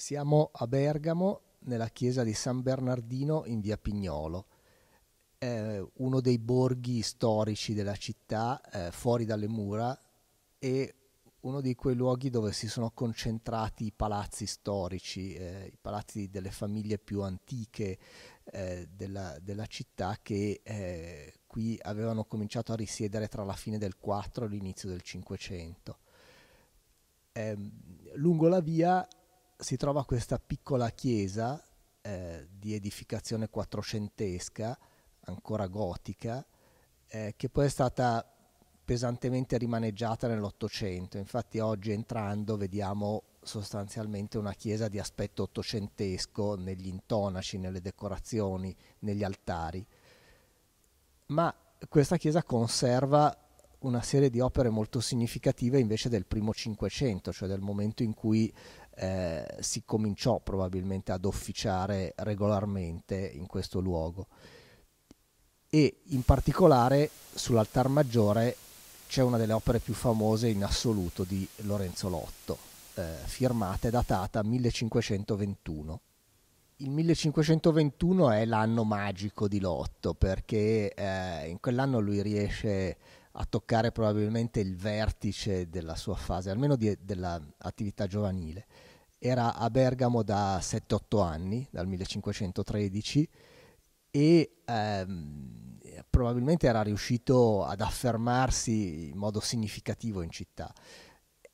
Siamo a Bergamo, nella chiesa di San Bernardino in via Pignolo, eh, uno dei borghi storici della città, eh, fuori dalle mura, e uno di quei luoghi dove si sono concentrati i palazzi storici, eh, i palazzi delle famiglie più antiche eh, della, della, città che eh, qui avevano cominciato a risiedere tra la fine del 4 e l'inizio del 500. Ehm, lungo la via si trova questa piccola chiesa eh, di edificazione quattrocentesca, ancora gotica, eh, che poi è stata pesantemente rimaneggiata nell'Ottocento. Infatti oggi entrando vediamo sostanzialmente una chiesa di aspetto ottocentesco negli intonaci, nelle decorazioni, negli altari. Ma questa chiesa conserva una serie di opere molto significative invece del primo Cinquecento, cioè del momento in cui eh, si cominciò probabilmente ad officiare regolarmente in questo luogo. E in particolare sull'altar maggiore c'è una delle opere più famose in assoluto di Lorenzo Lotto, eh, firmata e datata 1521. Il 1521 è l'anno magico di Lotto perché eh, in quell'anno lui riesce a toccare probabilmente il vertice della sua fase, almeno di, dell'attività giovanile era a Bergamo da 7-8 anni, dal 1513, e ehm, probabilmente era riuscito ad affermarsi in modo significativo in città.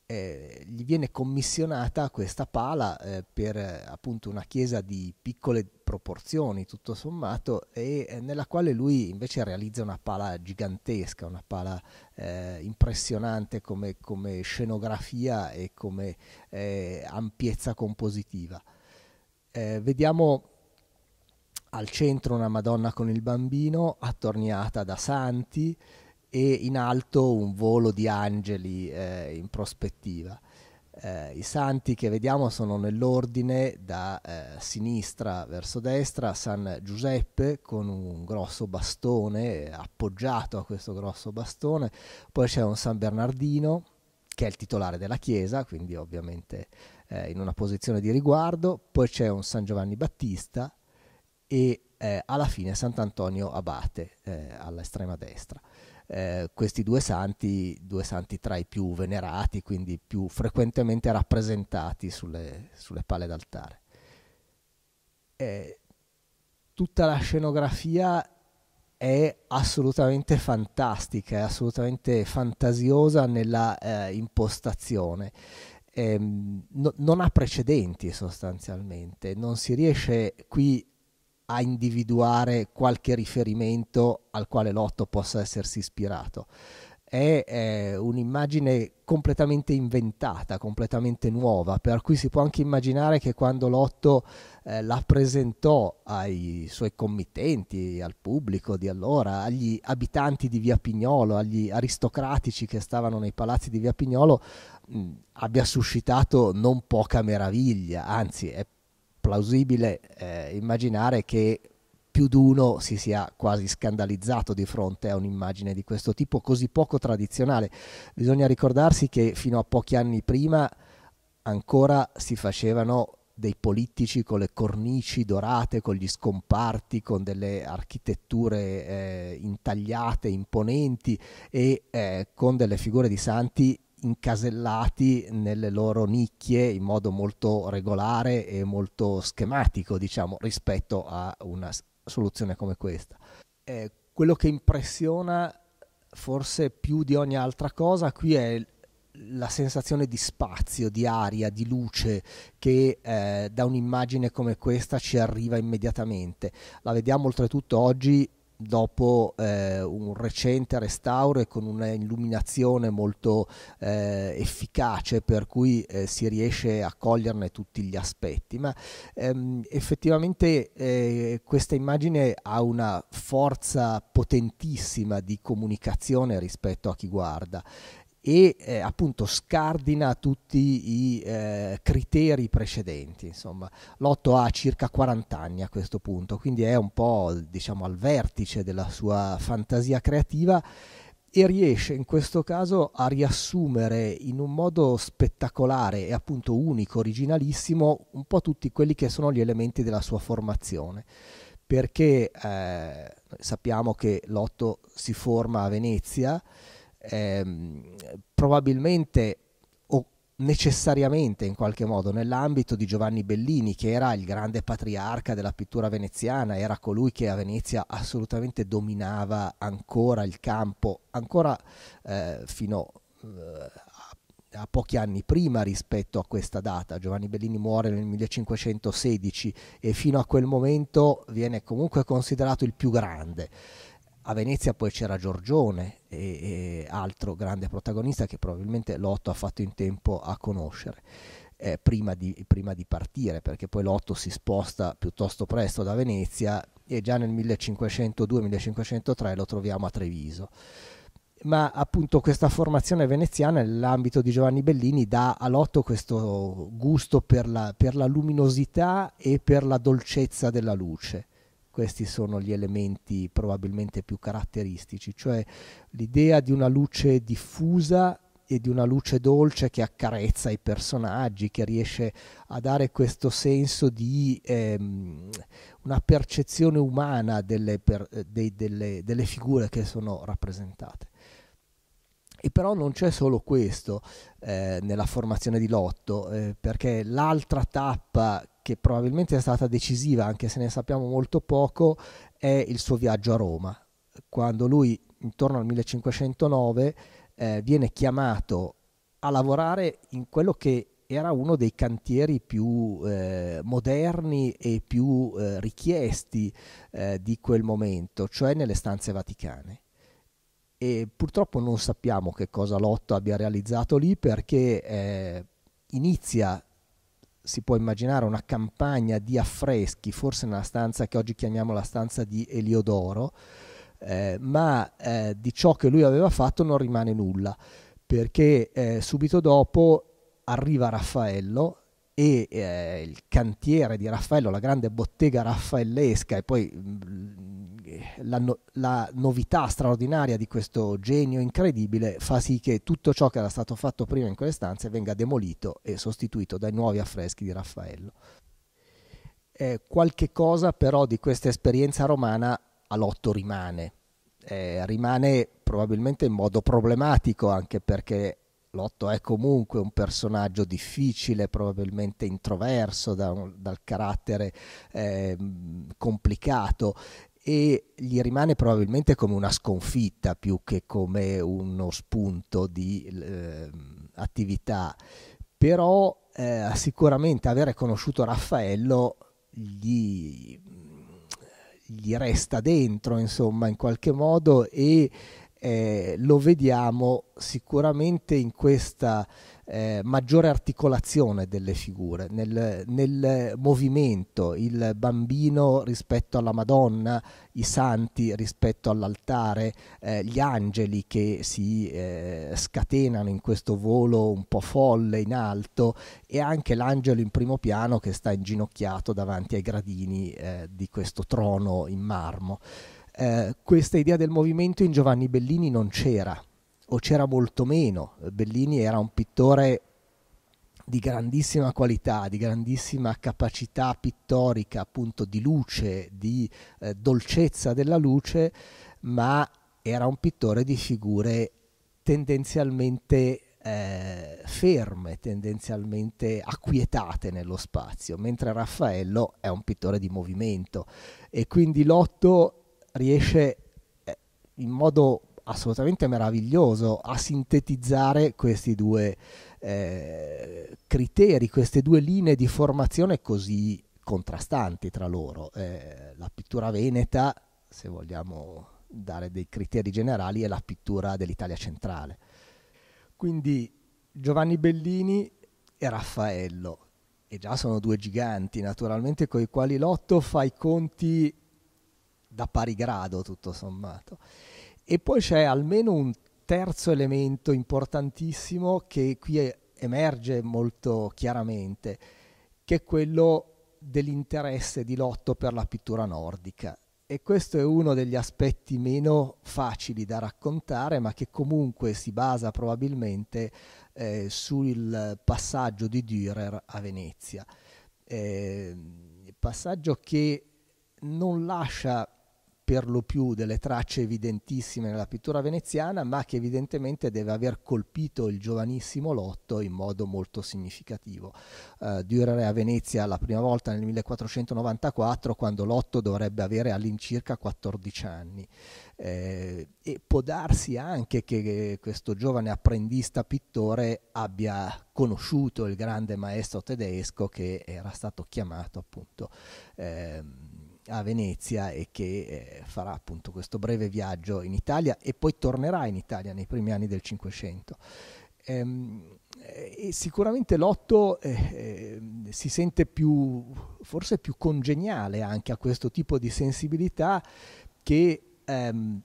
Eh, gli viene commissionata questa pala eh, per eh, appunto una chiesa di piccole proporzioni tutto sommato e eh, nella quale lui invece realizza una pala gigantesca, una pala eh, impressionante come, come, scenografia e come ampiezza compositiva. vediamo al centro una Madonna con il bambino attorniata da santi, e in alto un volo di angeli eh, in prospettiva. Eh, I santi che vediamo sono nell'ordine da eh, sinistra verso destra, San Giuseppe con un grosso bastone appoggiato a questo grosso bastone, poi c'è un San Bernardino che è il titolare della chiesa, quindi ovviamente eh, in una posizione di riguardo, poi c'è un San Giovanni Battista e eh, alla fine Sant'Antonio Abate eh, all'estrema destra. Eh, questi due santi, due santi tra i più venerati, quindi più frequentemente rappresentati sulle, sulle pale d'altare. Eh, tutta la scenografia è assolutamente fantastica, è assolutamente fantasiosa nella eh, impostazione. Ehm, no, non ha precedenti sostanzialmente, non si riesce qui a individuare qualche riferimento al quale Lotto possa essersi ispirato. È, è un'immagine completamente inventata, completamente nuova, per cui si può anche immaginare che quando Lotto eh, la presentò ai suoi committenti, al pubblico di allora, agli abitanti di Via Pignolo, agli aristocratici che stavano nei palazzi di Via Pignolo, mh, abbia suscitato non poca meraviglia, anzi è plausibile eh, immaginare che più di uno si sia quasi scandalizzato di fronte a un'immagine di questo tipo così poco tradizionale. Bisogna ricordarsi che fino a pochi anni prima ancora si facevano dei politici con le cornici dorate, con gli scomparti, con delle architetture eh, intagliate, imponenti e eh, con delle figure di santi incasellati nelle loro nicchie in modo molto regolare e molto schematico, diciamo, rispetto a una soluzione come questa. Eh, quello che impressiona forse più di ogni altra cosa qui è la sensazione di spazio, di aria, di luce che eh, da un'immagine come questa ci arriva immediatamente. La vediamo oltretutto oggi dopo eh, un recente restauro e con un'illuminazione molto eh, efficace per cui eh, si riesce a coglierne tutti gli aspetti ma ehm, effettivamente eh, questa immagine ha una forza potentissima di comunicazione rispetto a chi guarda e eh, appunto scardina tutti i eh, criteri precedenti. Insomma, Lotto ha circa 40 anni a questo punto, quindi è un po' diciamo al vertice della sua fantasia creativa e riesce in questo caso a riassumere in un modo spettacolare e appunto unico, originalissimo, un po' tutti quelli che sono gli elementi della sua formazione perché eh, sappiamo che Lotto si forma a Venezia, ehm, probabilmente o necessariamente in qualche modo nell'ambito di Giovanni Bellini, che era il grande patriarca della pittura veneziana, era colui che a Venezia assolutamente dominava ancora il campo, ancora eh, fino eh, a pochi anni prima rispetto a questa data. Giovanni Bellini muore nel 1516 e fino a quel momento viene comunque considerato il più grande a Venezia poi c'era Giorgione, e, e altro grande protagonista che probabilmente Lotto ha fatto in tempo a conoscere. Eh, prima, di, prima, di, partire, perché poi Lotto si sposta piuttosto presto da Venezia e già nel 1502-1503 lo troviamo a Treviso. Ma appunto questa formazione veneziana nell'ambito di Giovanni Bellini dà a Lotto questo gusto per la, per la luminosità e per la dolcezza della luce questi sono gli elementi probabilmente più caratteristici, cioè l'idea di una luce diffusa e di una luce dolce che accarezza i personaggi, che riesce a dare questo senso di ehm, una percezione umana delle, per, dei, delle, delle figure che sono rappresentate. E però non c'è solo questo eh, nella formazione di Lotto, eh, perché l'altra tappa che probabilmente è stata decisiva, anche se ne sappiamo molto poco, è il suo viaggio a Roma, quando lui intorno al 1509 eh, viene chiamato a lavorare in quello che era uno dei cantieri più eh, moderni e più eh, richiesti eh, di quel momento, cioè nelle stanze vaticane. E purtroppo non sappiamo che cosa Lotto abbia realizzato lì perché eh, inizia si può immaginare una campagna di affreschi, forse nella stanza che oggi chiamiamo la stanza di Eliodoro, eh, ma eh, di ciò che lui aveva fatto non rimane nulla, perché eh, subito dopo arriva Raffaello e eh, il cantiere di Raffaello, la grande bottega raffaellesca e poi mm, la, no, la, novità straordinaria di questo genio incredibile fa sì che tutto ciò che era stato fatto prima in quelle stanze venga demolito e sostituito dai nuovi affreschi di Raffaello. Eh, qualche cosa però di questa esperienza romana a Lotto rimane, eh, rimane probabilmente in modo problematico anche perché Lotto è comunque un personaggio difficile, probabilmente introverso, da un, dal carattere eh, complicato e gli rimane probabilmente come una sconfitta più che come uno spunto di eh, attività, però eh, sicuramente avere conosciuto Raffaello gli, gli resta dentro, insomma, in qualche modo e eh, lo vediamo sicuramente in questa eh, maggiore articolazione delle figure, nel, nel, movimento, il bambino rispetto alla Madonna, i santi rispetto all'altare, eh, gli angeli che si eh, scatenano in questo volo un po' folle in alto e anche l'angelo in primo piano che sta inginocchiato davanti ai gradini eh, di questo trono in marmo. Eh, questa idea del movimento in Giovanni Bellini non c'era, o c'era molto meno. Bellini era un pittore di grandissima qualità, di grandissima capacità pittorica, appunto di luce, di eh, dolcezza della luce, ma era un pittore di figure tendenzialmente eh, ferme, tendenzialmente acquietate nello spazio, mentre Raffaello è un pittore di movimento e quindi l'otto riesce eh, in modo assolutamente meraviglioso a sintetizzare questi due eh, criteri, queste due linee di formazione così contrastanti tra loro. Eh, la pittura veneta, se vogliamo dare dei criteri generali, è la pittura dell'Italia centrale. Quindi Giovanni Bellini e Raffaello, e già sono due giganti naturalmente con i quali Lotto fa i conti da pari grado tutto sommato. E poi c'è almeno un terzo elemento importantissimo che qui emerge molto chiaramente, che è quello dell'interesse di Lotto per la pittura nordica. E questo è uno degli aspetti meno facili da raccontare, ma che comunque si basa probabilmente eh, sul passaggio di Dürer a Venezia. Eh, passaggio che non lascia per lo più delle tracce evidentissime nella pittura veneziana, ma che evidentemente deve aver colpito il giovanissimo Lotto in modo molto significativo. Uh, eh, Dürer è a Venezia la prima volta nel 1494, quando Lotto dovrebbe avere all'incirca 14 anni. Eh, e può darsi anche che eh, questo giovane apprendista pittore abbia conosciuto il grande maestro tedesco che era stato chiamato appunto. Ehm, a Venezia e che eh, farà appunto questo breve viaggio in Italia e poi tornerà in Italia nei primi anni del Cinquecento. Ehm, eh, sicuramente Lotto eh, eh, si sente più, forse più congeniale anche a questo tipo di sensibilità che ehm,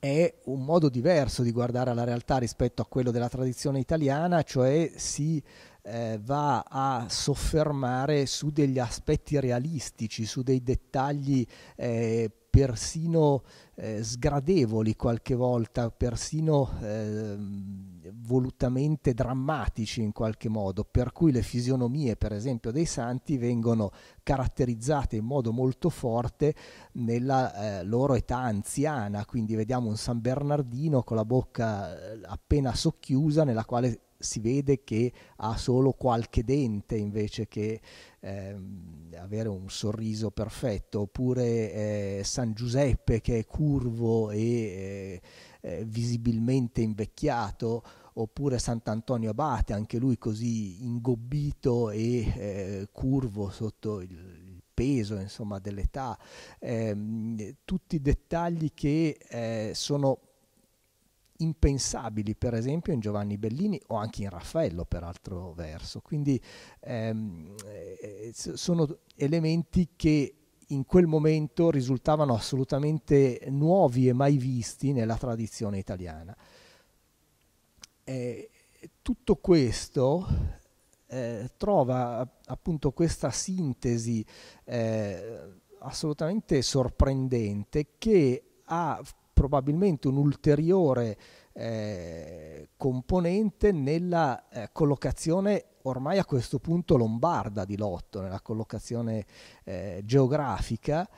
è un modo diverso di guardare alla realtà rispetto a quello della tradizione italiana, cioè si eh, va a soffermare su degli aspetti realistici, su dei dettagli eh, persino eh, sgradevoli qualche volta, persino eh, volutamente drammatici in qualche modo, per cui le fisionomie, per esempio, dei santi vengono caratterizzate in modo molto forte nella eh, loro età anziana, quindi vediamo un San Bernardino con la bocca eh, appena socchiusa nella quale si vede che ha solo qualche dente invece che eh, avere un sorriso perfetto, oppure eh, San Giuseppe che è curvo e eh, eh visibilmente invecchiato, oppure Sant'Antonio Abate, anche lui così ingobbito e eh, curvo sotto il peso insomma, dell'età, ehm, tutti dettagli che eh, sono impensabili, per esempio in Giovanni Bellini o anche in Raffaello, per altro verso. Quindi ehm, eh, sono elementi che in quel momento risultavano assolutamente nuovi e mai visti nella tradizione italiana. Eh, tutto questo eh, trova appunto questa sintesi eh, assolutamente sorprendente che ha probabilmente un'ulteriore eh, componente nella eh, collocazione ormai a questo punto lombarda di Lotto, nella collocazione eh, geografica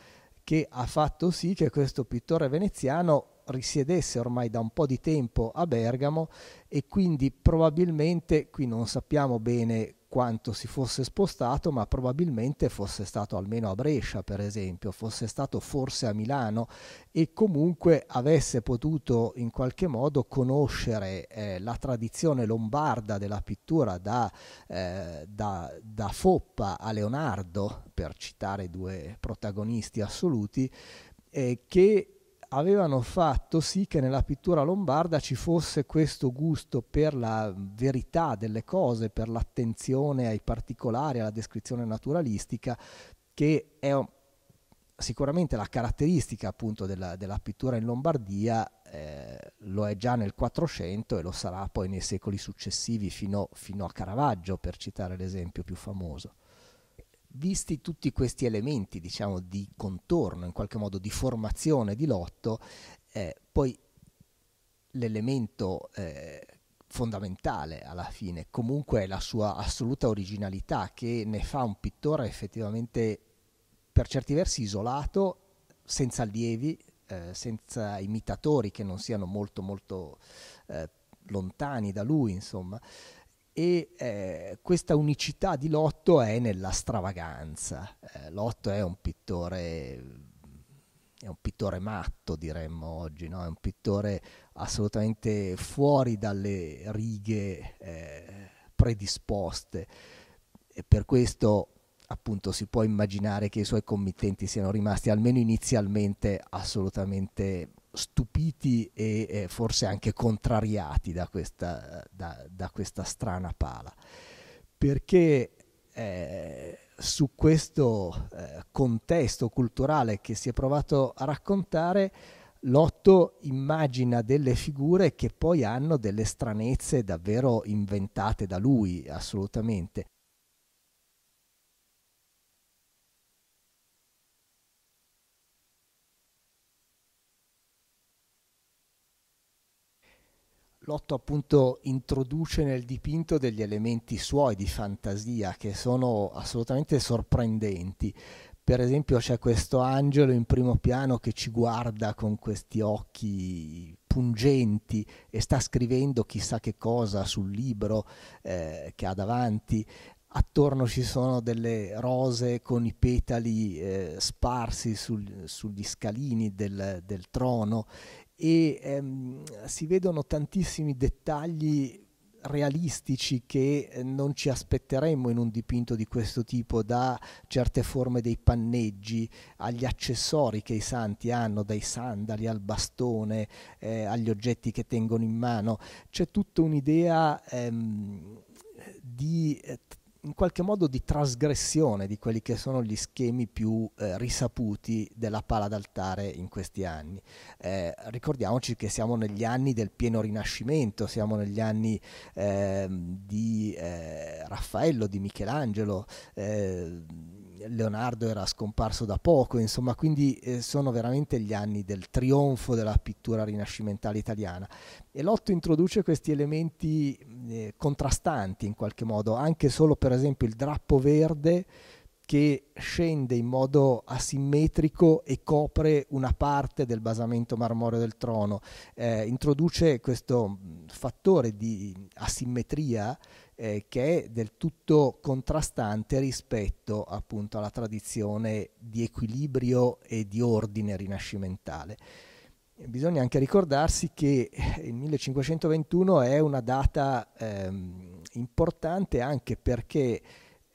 che ha fatto sì che questo pittore veneziano risiedesse ormai da un po' di tempo a Bergamo e quindi probabilmente qui non sappiamo bene quanto si fosse spostato, ma probabilmente fosse stato almeno a Brescia, per esempio, fosse stato forse a Milano e comunque avesse potuto in qualche modo conoscere eh, la tradizione lombarda della pittura da, eh, da, da Foppa a Leonardo, per citare due protagonisti assoluti, eh, che avevano fatto sì che nella pittura lombarda ci fosse questo gusto per la verità delle cose, per l'attenzione ai particolari, alla descrizione naturalistica, che è sicuramente la caratteristica appunto della, della pittura in Lombardia, eh, lo è già nel 400 e lo sarà poi nei secoli successivi fino, fino a Caravaggio, per citare l'esempio più famoso visti tutti questi elementi, diciamo, di contorno, in qualche modo di formazione di lotto, eh, poi l'elemento eh, fondamentale alla fine comunque è la sua assoluta originalità che ne fa un pittore effettivamente per certi versi isolato, senza allievi, eh, senza imitatori che non siano molto molto eh, lontani da lui, insomma e eh, questa unicità di Lotto è nella stravaganza. Eh, Lotto è un pittore è un pittore matto, diremmo oggi, no? è un pittore assolutamente fuori dalle righe eh, predisposte e per questo appunto si può immaginare che i suoi committenti siano rimasti almeno inizialmente assolutamente stupiti e eh, forse anche contrariati da questa, da, da questa strana pala, perché eh, su questo eh, contesto culturale che si è provato a raccontare, Lotto immagina delle figure che poi hanno delle stranezze davvero inventate da lui, assolutamente. Lotto appunto introduce nel dipinto degli elementi suoi di fantasia che sono assolutamente sorprendenti. Per esempio c'è questo angelo in primo piano che ci guarda con questi occhi pungenti e sta scrivendo chissà che cosa sul libro eh, che ha davanti. Attorno ci sono delle rose con i petali eh, sparsi sul, sugli scalini del, del trono e ehm, si vedono tantissimi dettagli realistici che eh, non ci aspetteremmo in un dipinto di questo tipo, da certe forme dei panneggi agli accessori che i santi hanno, dai sandali al bastone, eh, agli oggetti che tengono in mano. C'è tutta un'idea ehm, di eh, in qualche modo di trasgressione di quelli che sono gli schemi più eh, risaputi della pala d'altare in questi anni. Eh, ricordiamoci che siamo negli anni del pieno rinascimento, siamo negli anni ehm, eh, di Raffaello, di Michelangelo eh, Leonardo era scomparso da poco, insomma, quindi eh, sono veramente gli anni del trionfo della pittura rinascimentale italiana. E Lotto introduce questi elementi eh, contrastanti in qualche modo, anche solo per esempio il drappo verde che scende in modo asimmetrico e copre una parte del basamento marmoreo del trono. Eh, introduce questo mm, fattore di asimmetria eh, che è del tutto contrastante rispetto appunto alla tradizione di equilibrio e di ordine rinascimentale. Bisogna anche ricordarsi che il 1521 è una data ehm, importante anche perché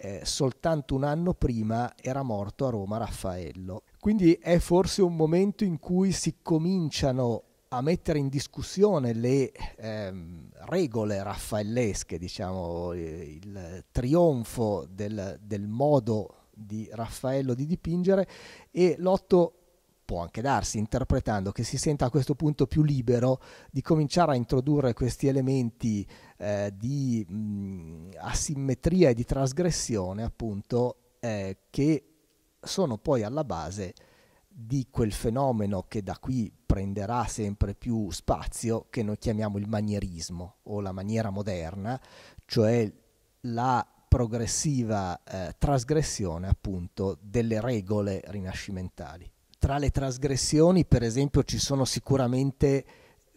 eh, soltanto un anno prima era morto a Roma Raffaello. Quindi è forse un momento in cui si cominciano a mettere in discussione le ehm, regole raffaellesche, diciamo, eh, il trionfo del, del modo di Raffaello di dipingere e l'otto può anche darsi, interpretando, che si senta a questo punto più libero di cominciare a introdurre questi elementi eh, di mh, asimmetria e di trasgressione, appunto, eh, che sono poi alla base di quel fenomeno che da qui prenderà sempre più spazio, che noi chiamiamo il manierismo o la maniera moderna, cioè la progressiva eh, trasgressione appunto delle regole rinascimentali tra le trasgressioni, per esempio, ci sono sicuramente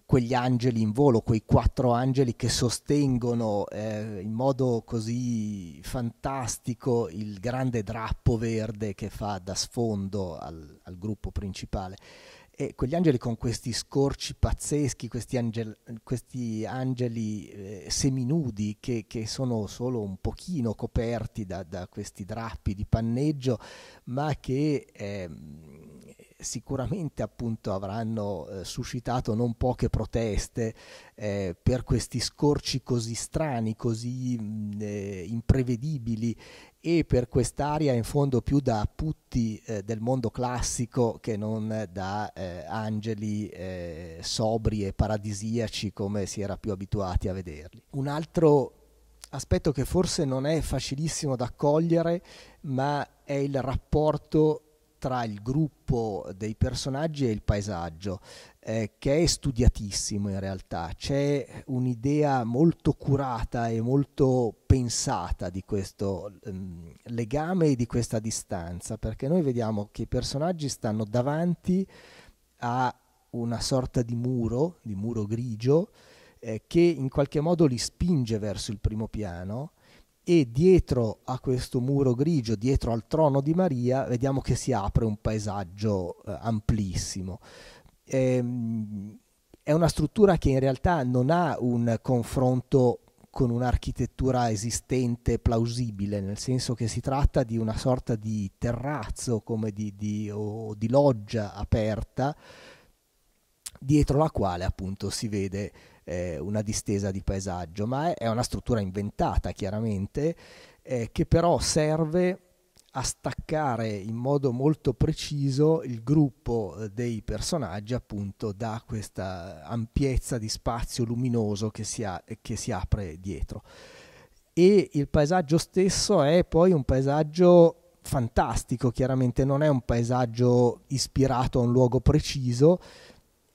quegli angeli in volo, quei quattro angeli che sostengono eh, in modo così fantastico il grande drappo verde che fa da sfondo al, al gruppo principale. E quegli angeli con questi scorci pazzeschi, questi, angel, questi angeli eh, seminudi che, che, sono solo un pochino coperti da, da questi drappi di panneggio, ma che... Eh, sicuramente appunto avranno eh, suscitato non poche proteste eh, per questi scorci così strani, così mh, eh, imprevedibili e per quest'aria in fondo più da putti eh, del mondo classico che non da eh, angeli eh, sobri e paradisiaci come si era più abituati a vederli. Un altro aspetto che forse non è facilissimo da cogliere ma è il rapporto tra il gruppo dei personaggi e il paesaggio, eh, che è studiatissimo in realtà. C'è un'idea molto curata e molto pensata di questo ehm, legame e di questa distanza, perché noi vediamo che i personaggi stanno davanti a una sorta di muro, di muro grigio, eh, che in qualche modo li spinge verso il primo piano e dietro a questo muro grigio, dietro al trono di Maria, vediamo che si apre un paesaggio eh, amplissimo. Ehm, è una struttura che in realtà non ha un confronto con un'architettura esistente plausibile, nel senso che si tratta di una sorta di terrazzo come di, di, o di loggia aperta dietro la quale appunto si vede eh, una distesa di paesaggio, ma è, una struttura inventata chiaramente, eh, che però serve a staccare in modo molto preciso il gruppo eh, dei personaggi appunto da questa ampiezza di spazio luminoso che si, ha, eh, che si apre dietro. E il paesaggio stesso è poi un paesaggio fantastico, chiaramente non è un paesaggio ispirato a un luogo preciso,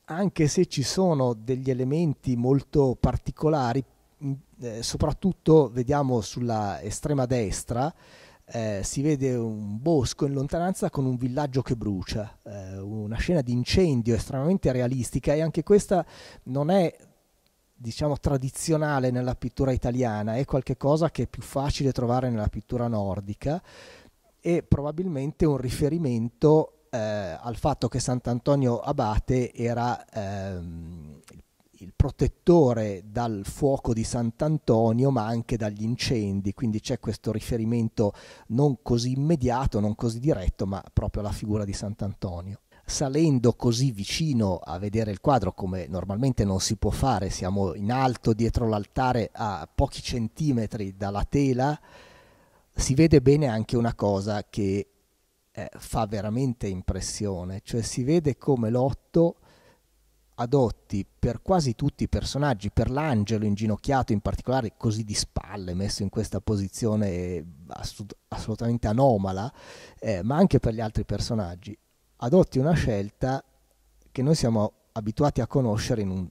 anche se ci sono degli elementi molto particolari, mm, eh, soprattutto vediamo sulla estrema destra, eh, si vede un bosco in lontananza con un villaggio che brucia, eh, una scena di incendio estremamente realistica e anche questa non è diciamo tradizionale nella pittura italiana, è qualcosa che è più facile trovare nella pittura nordica e probabilmente un riferimento eh, al fatto che Sant'Antonio Abate era ehm, il protettore dal fuoco di Sant'Antonio ma anche dagli incendi, quindi c'è questo riferimento non così immediato, non così diretto, ma proprio alla figura di Sant'Antonio salendo così vicino a vedere il quadro come normalmente non si può fare, siamo in alto dietro l'altare a pochi centimetri dalla tela, si vede bene anche una cosa che eh, fa veramente impressione, cioè si vede come Lotto adotti per quasi tutti i personaggi, per l'angelo inginocchiato in particolare, così di spalle, messo in questa posizione assolutamente anomala, eh, ma anche per gli altri personaggi, adotti una scelta che noi siamo abituati a conoscere in un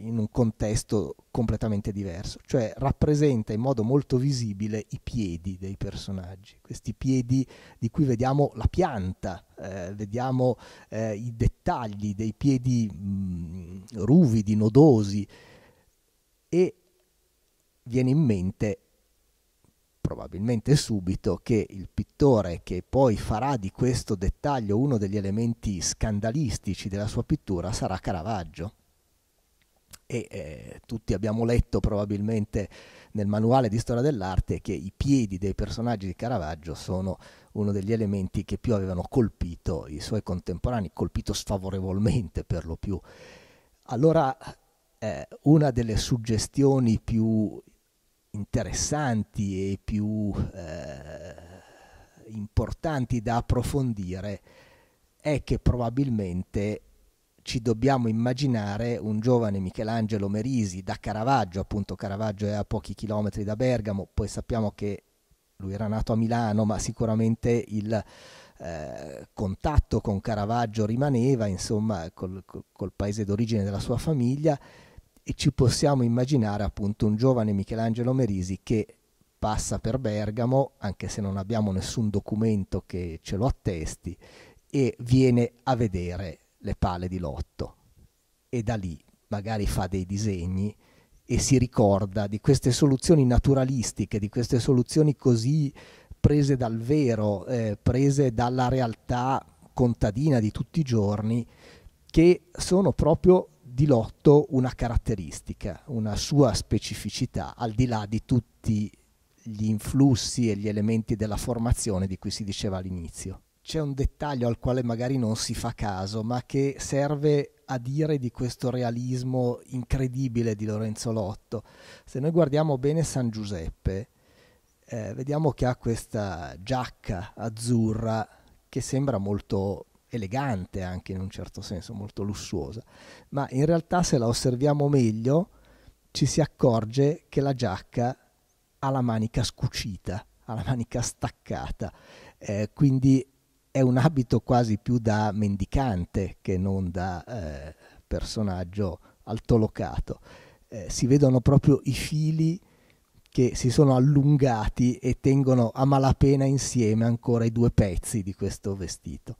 in un contesto completamente diverso, cioè rappresenta in modo molto visibile i piedi dei personaggi, questi piedi di cui vediamo la pianta, eh, vediamo eh, i dettagli dei piedi mh, mm, ruvidi, nodosi e viene in mente probabilmente subito che il pittore che poi farà di questo dettaglio uno degli elementi scandalistici della sua pittura sarà Caravaggio e eh, tutti abbiamo letto probabilmente nel manuale di storia dell'arte che i piedi dei personaggi di Caravaggio sono uno degli elementi che più avevano colpito i suoi contemporanei, colpito sfavorevolmente per lo più. Allora eh, una delle suggestioni più interessanti e più eh, importanti da approfondire è che probabilmente ci dobbiamo immaginare un giovane Michelangelo Merisi da Caravaggio, appunto Caravaggio è a pochi chilometri da Bergamo, poi sappiamo che lui era nato a Milano, ma sicuramente il eh, contatto con Caravaggio rimaneva, insomma, col, col, col paese d'origine della sua famiglia e ci possiamo immaginare appunto un giovane Michelangelo Merisi che passa per Bergamo, anche se non abbiamo nessun documento che ce lo attesti, e viene a vedere le pale di lotto e da lì magari fa dei disegni e si ricorda di queste soluzioni naturalistiche, di queste soluzioni così prese dal vero, eh, prese dalla realtà contadina di tutti i giorni, che sono proprio di Lotto una caratteristica, una sua specificità, al di là di tutti gli influssi e gli elementi della formazione di cui si diceva all'inizio c'è un dettaglio al quale magari non si fa caso, ma che serve a dire di questo realismo incredibile di Lorenzo Lotto. Se noi guardiamo bene San Giuseppe, eh, vediamo che ha questa giacca azzurra che sembra molto elegante anche in un certo senso, molto lussuosa, ma in realtà se la osserviamo meglio ci si accorge che la giacca ha la manica scucita, ha la manica staccata, eh, quindi è un abito quasi più da mendicante che non da eh, personaggio altolocato. Eh, si vedono proprio i fili che si sono allungati e tengono a malapena insieme ancora i due pezzi di questo vestito.